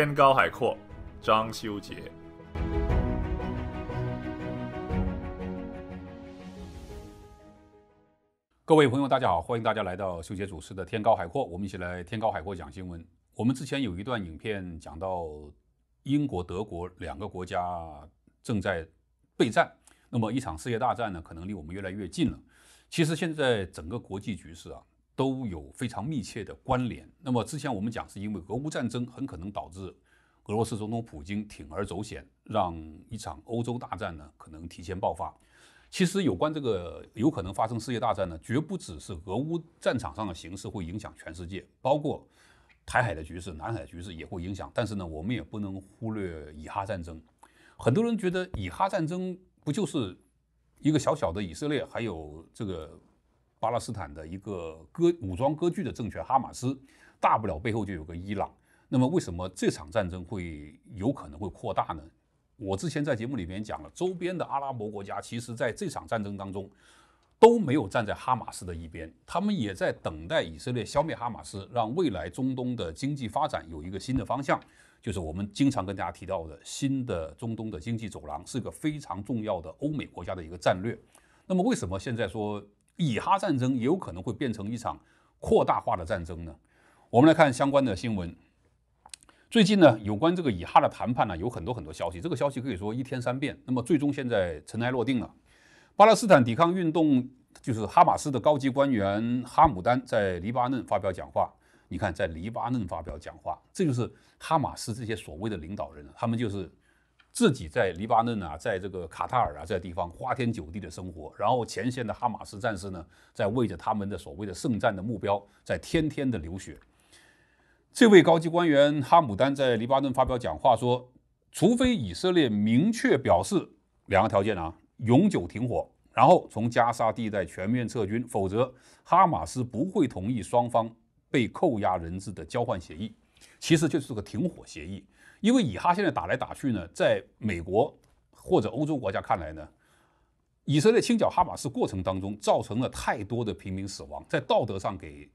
天高海阔，张修杰。各位朋友，大家好，欢迎大家来到修杰主持的《天高海阔》，我们一起来《天高海阔》讲新闻。我们之前有一段影片讲到英国、德国两个国家正在备战，那么一场世界大战呢，可能离我们越来越近了。其实现在整个国际局势啊。都有非常密切的关联。那么之前我们讲，是因为俄乌战争很可能导致俄罗斯总统普京铤而走险，让一场欧洲大战呢可能提前爆发。其实有关这个有可能发生世界大战呢，绝不只是俄乌战场上的形势会影响全世界，包括台海的局势、南海局势也会影响。但是呢，我们也不能忽略以哈战争。很多人觉得以哈战争不就是一个小小的以色列还有这个。巴勒斯坦的一个割武装割据的政权哈马斯，大不了背后就有个伊朗。那么，为什么这场战争会有可能会扩大呢？我之前在节目里边讲了，周边的阿拉伯国家其实在这场战争当中都没有站在哈马斯的一边，他们也在等待以色列消灭哈马斯，让未来中东的经济发展有一个新的方向，就是我们经常跟大家提到的新的中东的经济走廊，是一个非常重要的欧美国家的一个战略。那么，为什么现在说？以哈战争也有可能会变成一场扩大化的战争呢。我们来看相关的新闻。最近呢，有关这个以哈的谈判呢，有很多很多消息，这个消息可以说一天三变。那么最终现在尘埃落定了。巴勒斯坦抵抗运动就是哈马斯的高级官员哈姆丹在黎巴嫩发表讲话。你看，在黎巴嫩发表讲话，这就是哈马斯这些所谓的领导人，他们就是。自己在黎巴嫩啊，在这个卡塔尔啊这地方花天酒地的生活，然后前线的哈马斯战士呢，在为着他们的所谓的圣战的目标，在天天的流血。这位高级官员哈姆丹在黎巴嫩发表讲话说，除非以色列明确表示两个条件啊，永久停火，然后从加沙地带全面撤军，否则哈马斯不会同意双方被扣押人质的交换协议，其实就是个停火协议。因为以哈现在打来打去呢，在美国或者欧洲国家看来呢，以色列清剿哈马斯过程当中造成了太多的平民死亡，在道德上给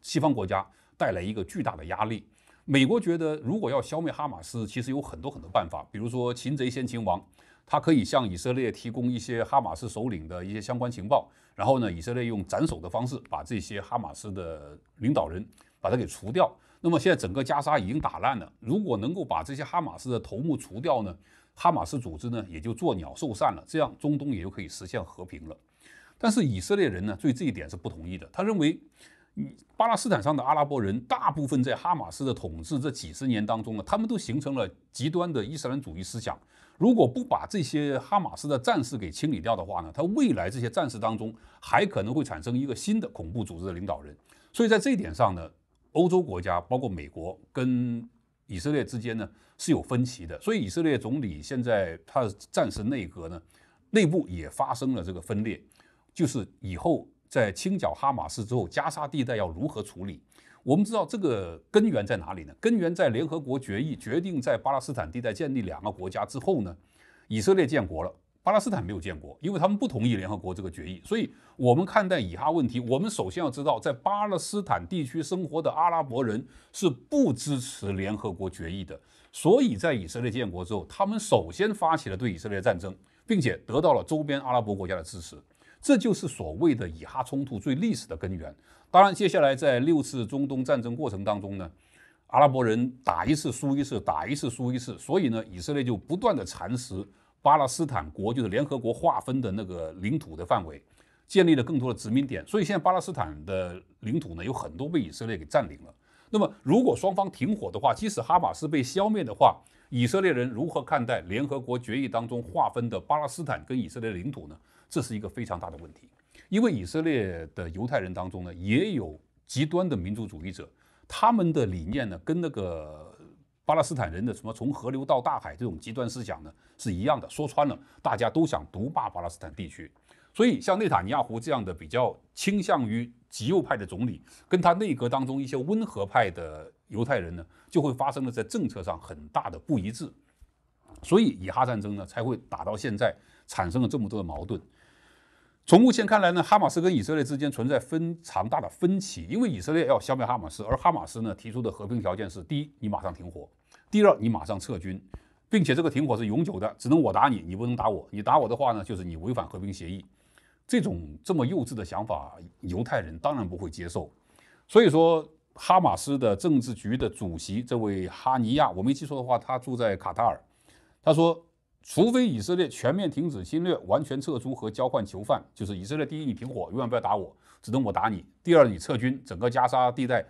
西方国家带来一个巨大的压力。美国觉得，如果要消灭哈马斯，其实有很多很多办法，比如说擒贼先擒王，他可以向以色列提供一些哈马斯首领的一些相关情报，然后呢，以色列用斩首的方式把这些哈马斯的领导人把他给除掉。那么现在整个加沙已经打烂了，如果能够把这些哈马斯的头目除掉呢，哈马斯组织呢也就作鸟兽散了，这样中东也就可以实现和平了。但是以色列人呢对这一点是不同意的，他认为巴勒斯坦上的阿拉伯人大部分在哈马斯的统治这几十年当中呢，他们都形成了极端的伊斯兰主义思想，如果不把这些哈马斯的战士给清理掉的话呢，他未来这些战士当中还可能会产生一个新的恐怖组织的领导人，所以在这一点上呢。欧洲国家包括美国跟以色列之间呢是有分歧的，所以以色列总理现在他暂时内阁呢内部也发生了这个分裂，就是以后在清剿哈马斯之后，加沙地带要如何处理？我们知道这个根源在哪里呢？根源在联合国决议决定在巴勒斯坦地带建立两个国家之后呢，以色列建国了。巴勒斯坦没有建国，因为他们不同意联合国这个决议。所以，我们看待以哈问题，我们首先要知道，在巴勒斯坦地区生活的阿拉伯人是不支持联合国决议的。所以在以色列建国之后，他们首先发起了对以色列战争，并且得到了周边阿拉伯国家的支持。这就是所谓的以哈冲突最历史的根源。当然，接下来在六次中东战争过程当中呢，阿拉伯人打一次输一次，打一次输一次，所以呢，以色列就不断的蚕食。巴勒斯坦国就是联合国划分的那个领土的范围，建立了更多的殖民点。所以现在巴勒斯坦的领土呢，有很多被以色列给占领了。那么，如果双方停火的话，即使哈马斯被消灭的话，以色列人如何看待联合国决议当中划分的巴勒斯坦跟以色列领土呢？这是一个非常大的问题。因为以色列的犹太人当中呢，也有极端的民族主义者，他们的理念呢，跟那个。巴勒斯坦人的什么从河流到大海这种极端思想呢，是一样的。说穿了，大家都想独霸巴勒斯坦地区，所以像内塔尼亚胡这样的比较倾向于极右派的总理，跟他内阁当中一些温和派的犹太人呢，就会发生了在政策上很大的不一致，所以以哈战争呢才会打到现在，产生了这么多的矛盾。从目前看来呢，哈马斯跟以色列之间存在非常大的分歧，因为以色列要消灭哈马斯，而哈马斯呢提出的和平条件是：第一，你马上停火。第二，你马上撤军，并且这个停火是永久的，只能我打你，你不能打我。你打我的话呢，就是你违反和平协议。这种这么幼稚的想法，犹太人当然不会接受。所以说，哈马斯的政治局的主席这位哈尼亚，我没记错的话，他住在卡塔尔。他说，除非以色列全面停止侵略、完全撤出和交换囚犯，就是以色列第一，你停火，永远不要打我，只能我打你。第二，你撤军，整个加沙地带，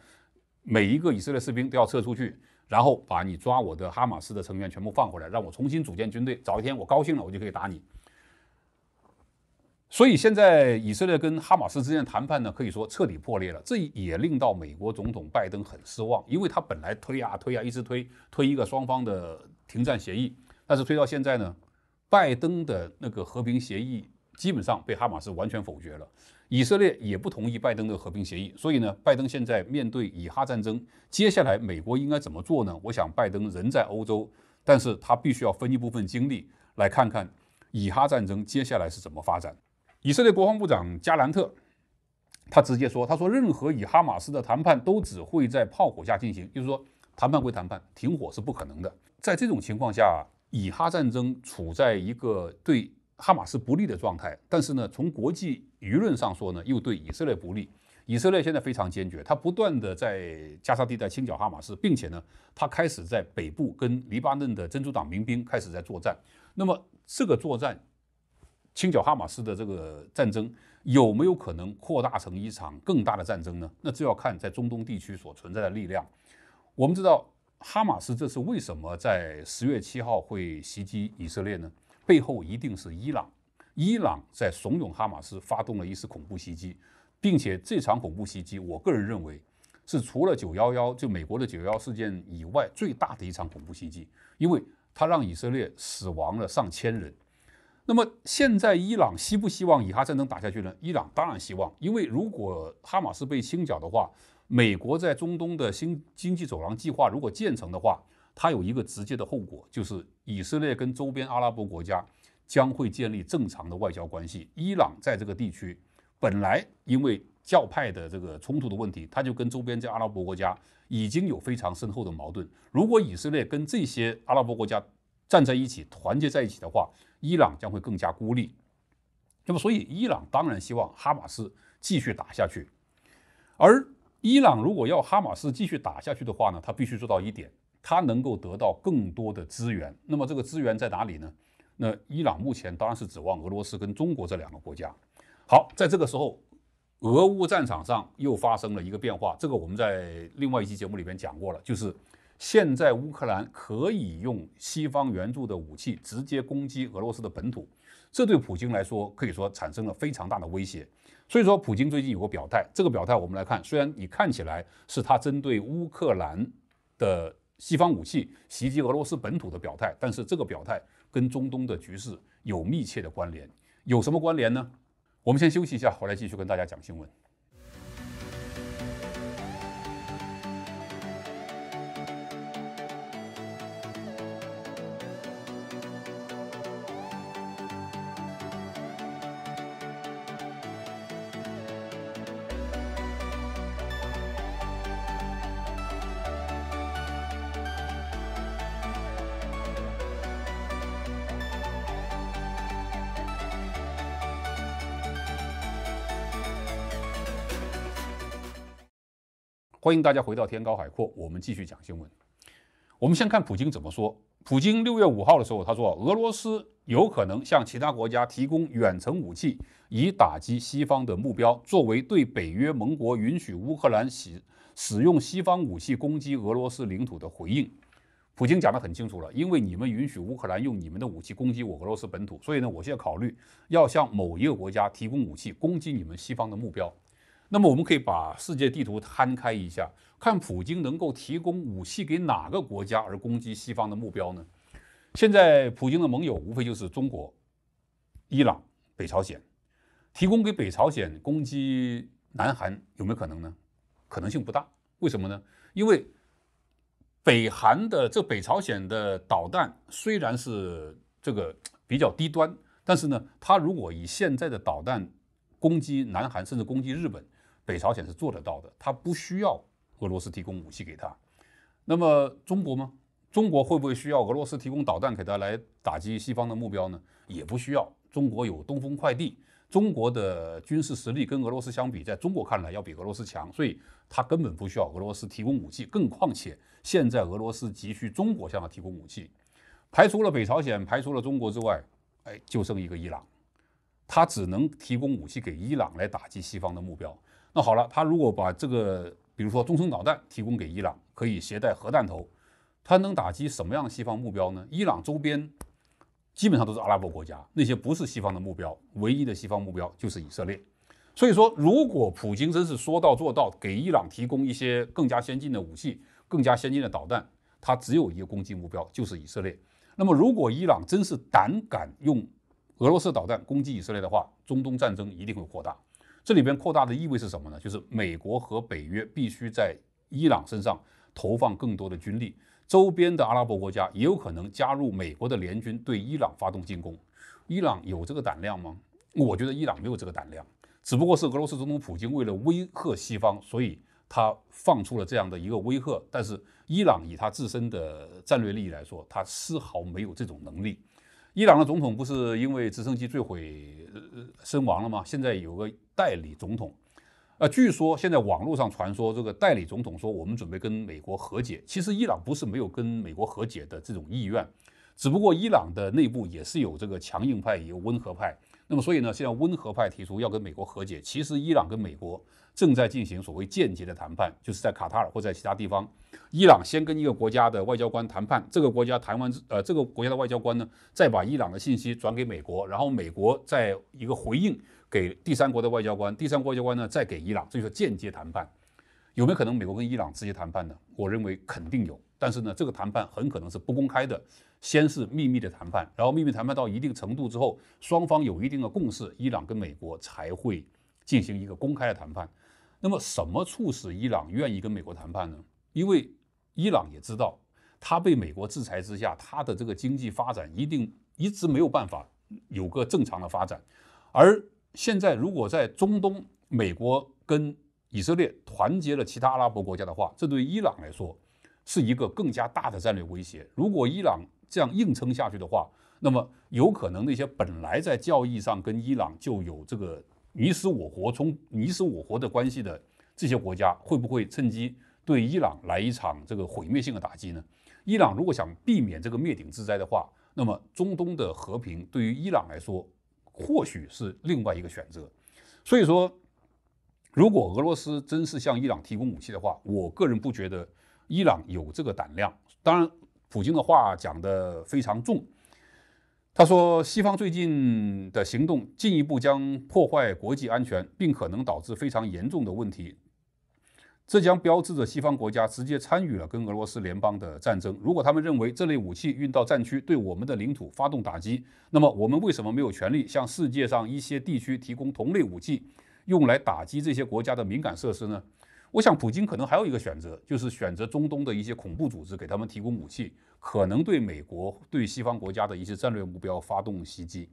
每一个以色列士兵都要撤出去。然后把你抓我的哈马斯的成员全部放回来，让我重新组建军队。早一天我高兴了，我就可以打你。所以现在以色列跟哈马斯之间的谈判呢，可以说彻底破裂了。这也令到美国总统拜登很失望，因为他本来推啊推啊一直推推一个双方的停战协议，但是推到现在呢，拜登的那个和平协议基本上被哈马斯完全否决了。以色列也不同意拜登的和平协议，所以呢，拜登现在面对以哈战争，接下来美国应该怎么做呢？我想，拜登人在欧洲，但是他必须要分一部分精力来看看以哈战争接下来是怎么发展。以色列国防部长加兰特，他直接说：“他说任何以哈马斯的谈判都只会在炮火下进行，就是说谈判归谈判，停火是不可能的。在这种情况下，以哈战争处在一个对哈马斯不利的状态。但是呢，从国际……舆论上说呢，又对以色列不利。以色列现在非常坚决，他不断的在加沙地带清剿哈马斯，并且呢，他开始在北部跟黎巴嫩的真主党民兵开始在作战。那么，这个作战、清剿哈马斯的这个战争，有没有可能扩大成一场更大的战争呢？那这要看在中东地区所存在的力量。我们知道，哈马斯这次为什么在十月七号会袭击以色列呢？背后一定是伊朗。伊朗在怂恿哈马斯发动了一次恐怖袭击，并且这场恐怖袭击，我个人认为是除了九幺幺就美国的九幺幺事件以外最大的一场恐怖袭击，因为它让以色列死亡了上千人。那么现在伊朗希不希望以哈战争打下去呢？伊朗当然希望，因为如果哈马斯被清剿的话，美国在中东的新经济走廊计划如果建成的话，它有一个直接的后果就是以色列跟周边阿拉伯国家。将会建立正常的外交关系。伊朗在这个地区本来因为教派的这个冲突的问题，他就跟周边这阿拉伯国家已经有非常深厚的矛盾。如果以色列跟这些阿拉伯国家站在一起、团结在一起的话，伊朗将会更加孤立。那么，所以伊朗当然希望哈马斯继续打下去。而伊朗如果要哈马斯继续打下去的话呢，他必须做到一点：他能够得到更多的资源。那么，这个资源在哪里呢？那伊朗目前当然是指望俄罗斯跟中国这两个国家。好，在这个时候，俄乌战场上又发生了一个变化。这个我们在另外一期节目里边讲过了，就是现在乌克兰可以用西方援助的武器直接攻击俄罗斯的本土，这对普京来说可以说产生了非常大的威胁。所以说，普京最近有个表态，这个表态我们来看，虽然你看起来是他针对乌克兰的西方武器袭击俄罗斯本土的表态，但是这个表态。跟中东的局势有密切的关联，有什么关联呢？我们先休息一下，回来继续跟大家讲新闻。欢迎大家回到天高海阔，我们继续讲新闻。我们先看普京怎么说。普京六月五号的时候，他说：“俄罗斯有可能向其他国家提供远程武器，以打击西方的目标，作为对北约盟国允许乌克兰使使用西方武器攻击俄罗斯领土的回应。”普京讲得很清楚了，因为你们允许乌克兰用你们的武器攻击我俄罗斯本土，所以呢，我现在考虑要向某一个国家提供武器，攻击你们西方的目标。那么我们可以把世界地图摊开一下，看普京能够提供武器给哪个国家而攻击西方的目标呢？现在普京的盟友无非就是中国、伊朗、北朝鲜。提供给北朝鲜攻击南韩有没有可能呢？可能性不大。为什么呢？因为北韩的这北朝鲜的导弹虽然是这个比较低端，但是呢，它如果以现在的导弹攻击南韩，甚至攻击日本。北朝鲜是做得到的，他不需要俄罗斯提供武器给他。那么中国吗？中国会不会需要俄罗斯提供导弹给他来打击西方的目标呢？也不需要。中国有东风快递，中国的军事实力跟俄罗斯相比，在中国看来要比俄罗斯强，所以它根本不需要俄罗斯提供武器。更况且现在俄罗斯急需中国向他提供武器。排除了北朝鲜，排除了中国之外，哎，就剩一个伊朗，他只能提供武器给伊朗来打击西方的目标。那好了，他如果把这个，比如说中程导弹提供给伊朗，可以携带核弹头，它能打击什么样的西方目标呢？伊朗周边基本上都是阿拉伯国家，那些不是西方的目标，唯一的西方目标就是以色列。所以说，如果普京真是说到做到，给伊朗提供一些更加先进的武器、更加先进的导弹，它只有一个攻击目标，就是以色列。那么，如果伊朗真是胆敢用俄罗斯导弹攻击以色列的话，中东战争一定会扩大。这里边扩大的意味是什么呢？就是美国和北约必须在伊朗身上投放更多的军力，周边的阿拉伯国家也有可能加入美国的联军对伊朗发动进攻。伊朗有这个胆量吗？我觉得伊朗没有这个胆量，只不过是俄罗斯总统普京为了威吓西方，所以他放出了这样的一个威吓。但是伊朗以他自身的战略利益来说，他丝毫没有这种能力。伊朗的总统不是因为直升机坠毁？呃，身亡了吗？现在有个代理总统，呃，据说现在网络上传说这个代理总统说我们准备跟美国和解。其实伊朗不是没有跟美国和解的这种意愿，只不过伊朗的内部也是有这个强硬派，也有温和派。那么，所以呢，现在温和派提出要跟美国和解，其实伊朗跟美国正在进行所谓间接的谈判，就是在卡塔尔或在其他地方，伊朗先跟一个国家的外交官谈判，这个国家谈完，呃，这个国家的外交官呢，再把伊朗的信息转给美国，然后美国再一个回应给第三国的外交官，第三国外交官呢再给伊朗，这就是间接谈判。有没有可能美国跟伊朗直接谈判呢？我认为肯定有。但是呢，这个谈判很可能是不公开的，先是秘密的谈判，然后秘密谈判到一定程度之后，双方有一定的共识，伊朗跟美国才会进行一个公开的谈判。那么，什么促使伊朗愿意跟美国谈判呢？因为伊朗也知道，他被美国制裁之下，他的这个经济发展一定一直没有办法有个正常的发展。而现在，如果在中东，美国跟以色列团结了其他阿拉伯国家的话，这对伊朗来说。是一个更加大的战略威胁。如果伊朗这样硬撑下去的话，那么有可能那些本来在教义上跟伊朗就有这个你死我活、从你死我活的关系的这些国家，会不会趁机对伊朗来一场这个毁灭性的打击呢？伊朗如果想避免这个灭顶之灾的话，那么中东的和平对于伊朗来说或许是另外一个选择。所以说，如果俄罗斯真是向伊朗提供武器的话，我个人不觉得。伊朗有这个胆量。当然，普京的话讲得非常重。他说，西方最近的行动进一步将破坏国际安全，并可能导致非常严重的问题。这将标志着西方国家直接参与了跟俄罗斯联邦的战争。如果他们认为这类武器运到战区对我们的领土发动打击，那么我们为什么没有权利向世界上一些地区提供同类武器，用来打击这些国家的敏感设施呢？我想，普京可能还有一个选择，就是选择中东的一些恐怖组织，给他们提供武器，可能对美国、对西方国家的一些战略目标发动袭击。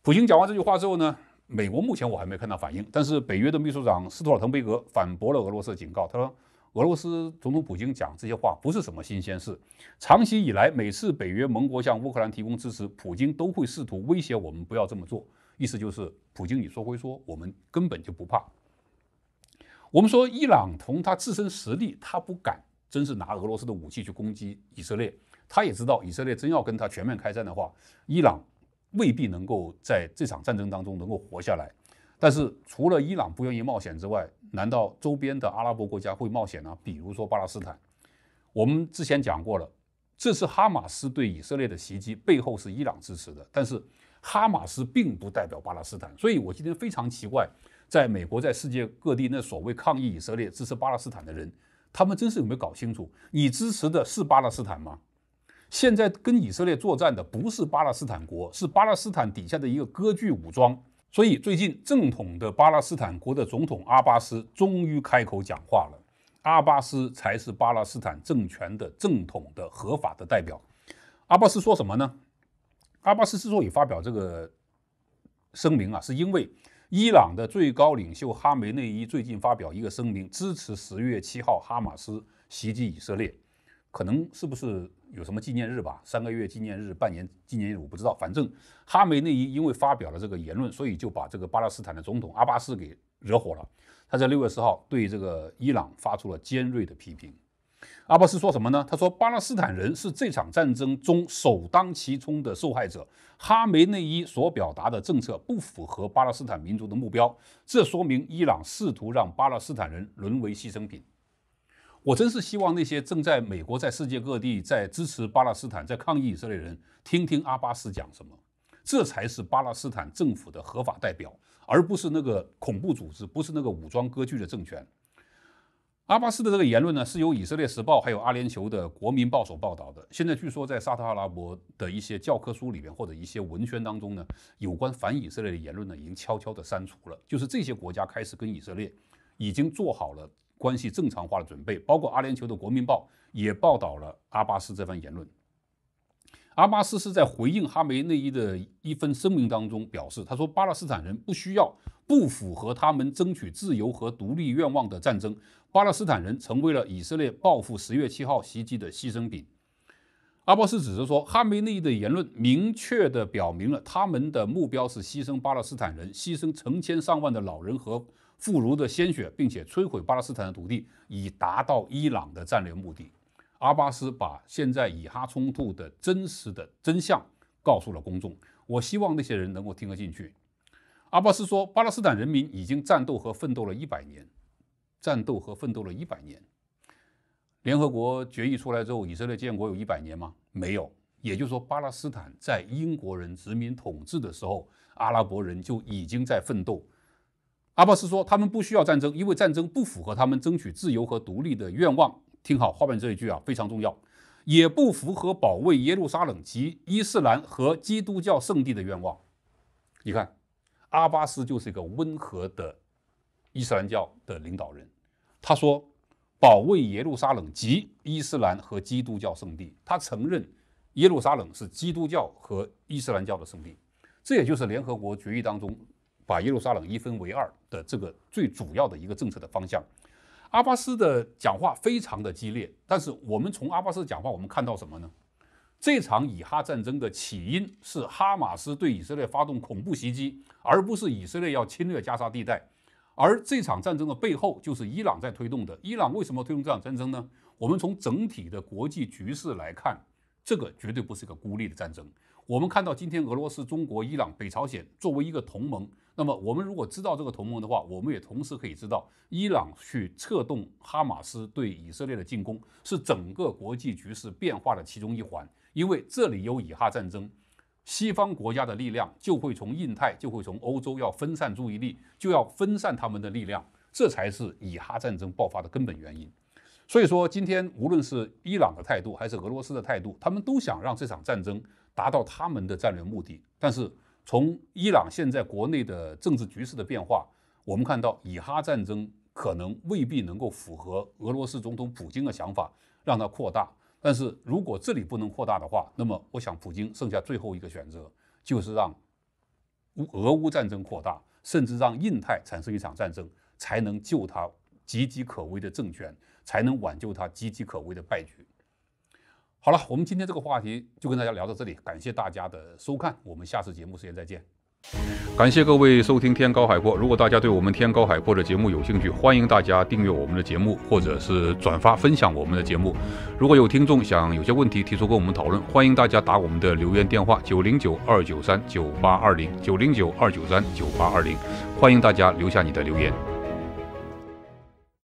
普京讲完这句话之后呢，美国目前我还没看到反应。但是，北约的秘书长斯托尔滕贝格反驳了俄罗斯的警告，他说：“俄罗斯总统普京讲这些话不是什么新鲜事，长期以来，每次北约盟国向乌克兰提供支持，普京都会试图威胁我们不要这么做，意思就是普京你说归说，我们根本就不怕。”我们说，伊朗从他自身实力，他不敢，真是拿俄罗斯的武器去攻击以色列。他也知道，以色列真要跟他全面开战的话，伊朗未必能够在这场战争当中能够活下来。但是，除了伊朗不愿意冒险之外，难道周边的阿拉伯国家会冒险呢？比如说巴勒斯坦，我们之前讲过了，这次哈马斯对以色列的袭击背后是伊朗支持的，但是。哈马斯并不代表巴勒斯坦，所以我今天非常奇怪，在美国，在世界各地那所谓抗议以色列、支持巴勒斯坦的人，他们真是有没有搞清楚？你支持的是巴勒斯坦吗？现在跟以色列作战的不是巴勒斯坦国，是巴勒斯坦底下的一个割据武装。所以最近正统的巴勒斯坦国的总统阿巴斯终于开口讲话了。阿巴斯才是巴勒斯坦政权的正统的合法的代表。阿巴斯说什么呢？阿巴斯之所以发表这个声明啊，是因为伊朗的最高领袖哈梅内伊最近发表一个声明，支持十月七号哈马斯袭击以色列，可能是不是有什么纪念日吧？三个月纪念日、半年纪念日，我不知道。反正哈梅内伊因为发表了这个言论，所以就把这个巴勒斯坦的总统阿巴斯给惹火了。他在六月十号对这个伊朗发出了尖锐的批评。阿巴斯说什么呢？他说，巴勒斯坦人是这场战争中首当其冲的受害者。哈梅内伊所表达的政策不符合巴勒斯坦民族的目标，这说明伊朗试图让巴勒斯坦人沦为牺牲品。我真是希望那些正在美国、在世界各地、在支持巴勒斯坦、在抗议以色列人，听听阿巴斯讲什么。这才是巴勒斯坦政府的合法代表，而不是那个恐怖组织，不是那个武装割据的政权。阿巴斯的这个言论呢，是由《以色列时报》还有阿联酋的《国民报》所报道的。现在据说，在沙特阿拉伯的一些教科书里面或者一些文宣当中呢，有关反以色列的言论呢，已经悄悄地删除了。就是这些国家开始跟以色列已经做好了关系正常化的准备，包括阿联酋的《国民报》也报道了阿巴斯这番言论。阿巴斯是在回应哈梅内伊的一份声明当中表示，他说：“巴勒斯坦人不需要不符合他们争取自由和独立愿望的战争。巴勒斯坦人成为了以色列报复十月七号袭击的牺牲品。”阿巴斯只是说，哈梅内伊的言论明确地表明了他们的目标是牺牲巴勒斯坦人，牺牲成千上万的老人和妇孺的鲜血，并且摧毁巴勒斯坦的土地，以达到伊朗的战略目的。阿巴斯把现在以哈冲突的真实的真相告诉了公众，我希望那些人能够听得进去。阿巴斯说，巴勒斯坦人民已经战斗和奋斗了一百年，战斗和奋斗了一百年。联合国决议出来之后，以色列建国有一百年吗？没有。也就是说，巴勒斯坦在英国人殖民统治的时候，阿拉伯人就已经在奋斗。阿巴斯说，他们不需要战争，因为战争不符合他们争取自由和独立的愿望。听好，后面这一句啊非常重要，也不符合保卫耶路撒冷及伊斯兰和基督教圣地的愿望。你看，阿巴斯就是一个温和的伊斯兰教的领导人，他说保卫耶路撒冷及伊斯兰和基督教圣地，他承认耶路撒冷是基督教和伊斯兰教的圣地，这也就是联合国决议当中把耶路撒冷一分为二的这个最主要的一个政策的方向。阿巴斯的讲话非常的激烈，但是我们从阿巴斯讲话，我们看到什么呢？这场以哈战争的起因是哈马斯对以色列发动恐怖袭击，而不是以色列要侵略加沙地带。而这场战争的背后就是伊朗在推动的。伊朗为什么推动这场战争呢？我们从整体的国际局势来看，这个绝对不是一个孤立的战争。我们看到今天俄罗斯、中国、伊朗、北朝鲜作为一个同盟。那么，我们如果知道这个同盟的话，我们也同时可以知道，伊朗去策动哈马斯对以色列的进攻，是整个国际局势变化的其中一环。因为这里有以哈战争，西方国家的力量就会从印太，就会从欧洲要分散注意力，就要分散他们的力量，这才是以哈战争爆发的根本原因。所以说，今天无论是伊朗的态度，还是俄罗斯的态度，他们都想让这场战争达到他们的战略目的，但是。从伊朗现在国内的政治局势的变化，我们看到以哈战争可能未必能够符合俄罗斯总统普京的想法，让它扩大。但是如果这里不能扩大的话，那么我想普京剩下最后一个选择，就是让俄乌战争扩大，甚至让印太产生一场战争，才能救他岌岌可危的政权，才能挽救他岌岌可危的败局。好了，我们今天这个话题就跟大家聊到这里，感谢大家的收看，我们下次节目时间再见。感谢各位收听《天高海阔》，如果大家对我们《天高海阔》的节目有兴趣，欢迎大家订阅我们的节目，或者是转发分享我们的节目。如果有听众想有些问题提出跟我们讨论，欢迎大家打我们的留言电话九零九二九三九八二零九零九二九三九八二零，欢迎大家留下你的留言。